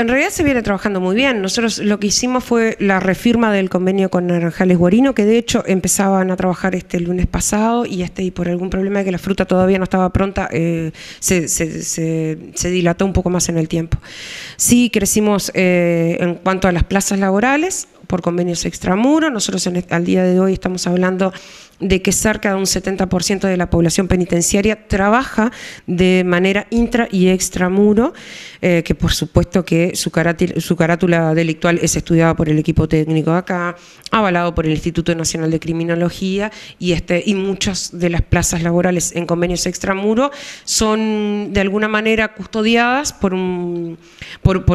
en realidad se viene trabajando muy bien. Nosotros lo que hicimos fue la refirma del convenio con Naranjales Guarino, que de hecho empezaban a trabajar este lunes pasado y este y por algún problema de que la fruta todavía no estaba pronta, eh, se, dilató un poco más en el tiempo. Sí, crecimos eh, en cuanto a las plazas laborales, por convenios extramuros. Nosotros en al día de hoy estamos hablando de que cerca de un 70% de la población penitenciaria trabaja de manera intra y extramuro, eh, que por supuesto que su, carátula delictual es estudiada por el equipo técnico de acá, avalado por el Instituto Nacional de Criminología y, este, y muchas de las plazas laborales en convenios extramuro son de alguna manera custodiadas por un, por,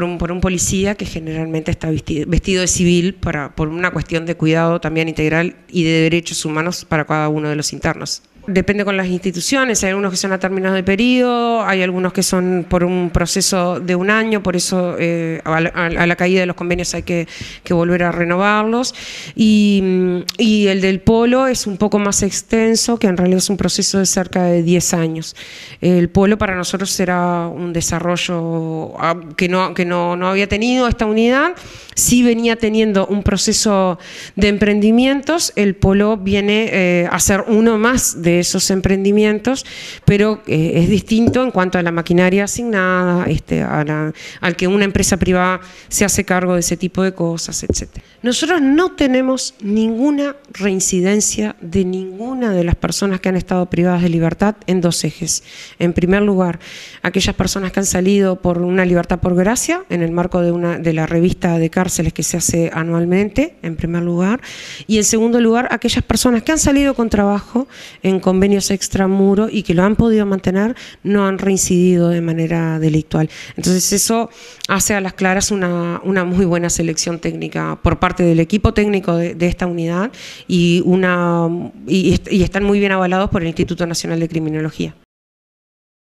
policía que generalmente está vestido, vestido de civil para, por una cuestión de cuidado también integral y de derechos humanos para cada uno de los internos. Depende con las instituciones, hay algunos que son a términos de periodo, hay algunos que son por un proceso de un año, por eso eh, a, la, caída de los convenios hay que, volver a renovarlos. Y, el del polo es un poco más extenso, que en realidad es un proceso de cerca de 10 años. El polo para nosotros era un desarrollo ah, que no, que no, había tenido esta unidad, sí venía teniendo un proceso de emprendimientos, el polo viene eh, a ser uno más de esos emprendimientos, pero eh, es distinto en cuanto a la maquinaria asignada, este, al que una empresa privada se hace cargo de ese tipo de cosas, etc. Nosotros no tenemos ninguna reincidencia de ninguna de las personas que han estado privadas de libertad en dos ejes. En primer lugar, aquellas personas que han salido por una libertad por gracia, en el marco de, una, de la revista de cárceles que se hace anualmente, en primer lugar, y en segundo lugar, aquellas personas que han salido con trabajo en convenios extramuros y que lo han podido mantener no han reincidido de manera delictual. Entonces eso hace a las claras una, una muy buena selección técnica por parte del equipo técnico de, esta unidad y, una, y están muy bien avalados por el Instituto Nacional de Criminología.